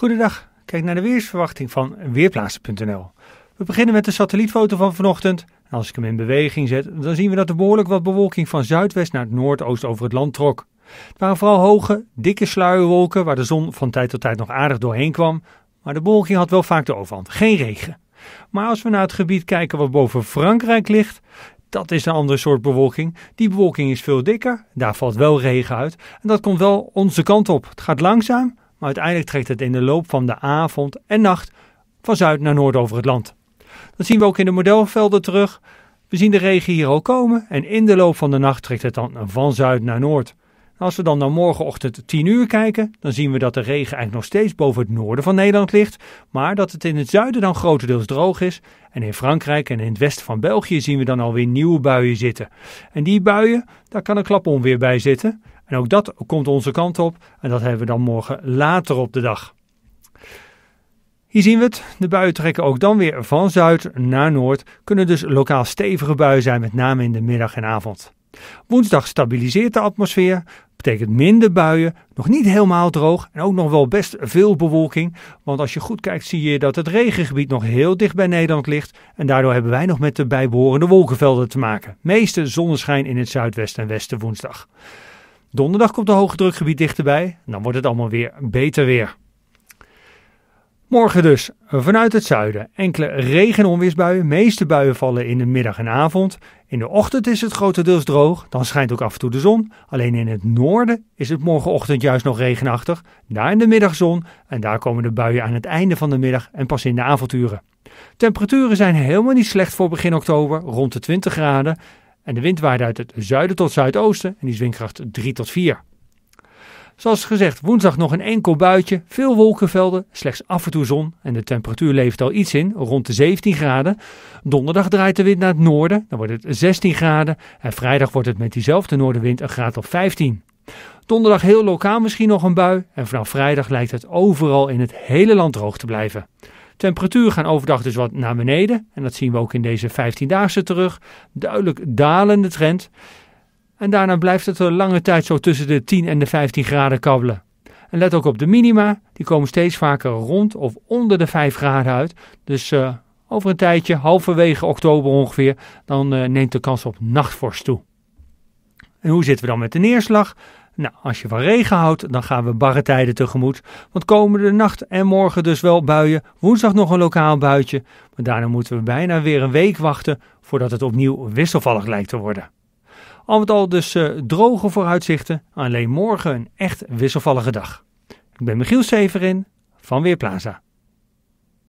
Goedendag, kijk naar de weersverwachting van Weerplaatsen.nl. We beginnen met de satellietfoto van vanochtend. als ik hem in beweging zet, dan zien we dat er behoorlijk wat bewolking van zuidwest naar het noordoost over het land trok. Het waren vooral hoge, dikke sluierwolken waar de zon van tijd tot tijd nog aardig doorheen kwam. Maar de bewolking had wel vaak de overhand, geen regen. Maar als we naar het gebied kijken wat boven Frankrijk ligt, dat is een andere soort bewolking. Die bewolking is veel dikker, daar valt wel regen uit. En dat komt wel onze kant op. Het gaat langzaam, maar uiteindelijk trekt het in de loop van de avond en nacht van zuid naar noord over het land. Dat zien we ook in de modelvelden terug. We zien de regen hier al komen en in de loop van de nacht trekt het dan van zuid naar noord. Als we dan naar morgenochtend 10 uur kijken, dan zien we dat de regen eigenlijk nog steeds boven het noorden van Nederland ligt, maar dat het in het zuiden dan grotendeels droog is. En in Frankrijk en in het westen van België zien we dan alweer nieuwe buien zitten. En die buien, daar kan een klap onweer bij zitten. En ook dat komt onze kant op en dat hebben we dan morgen later op de dag. Hier zien we het. De buien trekken ook dan weer van zuid naar noord. Kunnen dus lokaal stevige buien zijn, met name in de middag en avond. Woensdag stabiliseert de atmosfeer. Betekent minder buien, nog niet helemaal droog en ook nog wel best veel bewolking. Want als je goed kijkt zie je dat het regengebied nog heel dicht bij Nederland ligt. En daardoor hebben wij nog met de bijbehorende wolkenvelden te maken. Meeste zonneschijn in het zuidwesten en westen woensdag. Donderdag komt de hoge drukgebied dichterbij. Dan wordt het allemaal weer beter weer. Morgen dus vanuit het zuiden enkele regen- meeste buien vallen in de middag en avond. In de ochtend is het grotendeels droog. Dan schijnt ook af en toe de zon. Alleen in het noorden is het morgenochtend juist nog regenachtig. Daar in de middag zon. En daar komen de buien aan het einde van de middag en pas in de avonduren. Temperaturen zijn helemaal niet slecht voor begin oktober, rond de 20 graden. En de wind waait uit het zuiden tot zuidoosten en die is 3 tot 4. Zoals gezegd, woensdag nog een enkel buitje, veel wolkenvelden, slechts af en toe zon en de temperatuur levert al iets in, rond de 17 graden. Donderdag draait de wind naar het noorden, dan wordt het 16 graden en vrijdag wordt het met diezelfde noordenwind een graad of 15. Donderdag heel lokaal misschien nog een bui en vanaf vrijdag lijkt het overal in het hele land droog te blijven. Temperatuur gaan overdag dus wat naar beneden. En dat zien we ook in deze 15-daagse terug. Duidelijk dalende trend. En daarna blijft het een lange tijd zo tussen de 10 en de 15 graden kabbelen. En let ook op de minima. Die komen steeds vaker rond of onder de 5 graden uit. Dus eh, over een tijdje, halverwege oktober ongeveer, dan eh, neemt de kans op nachtvorst toe. En hoe zitten we dan met de neerslag? Nou, als je van regen houdt, dan gaan we barre tijden tegemoet. Want komende nacht en morgen dus wel buien. Woensdag nog een lokaal buitje. Maar daarna moeten we bijna weer een week wachten voordat het opnieuw wisselvallig lijkt te worden. Al met al dus eh, droge vooruitzichten. Alleen morgen een echt wisselvallige dag. Ik ben Michiel Severin van Weerplaza.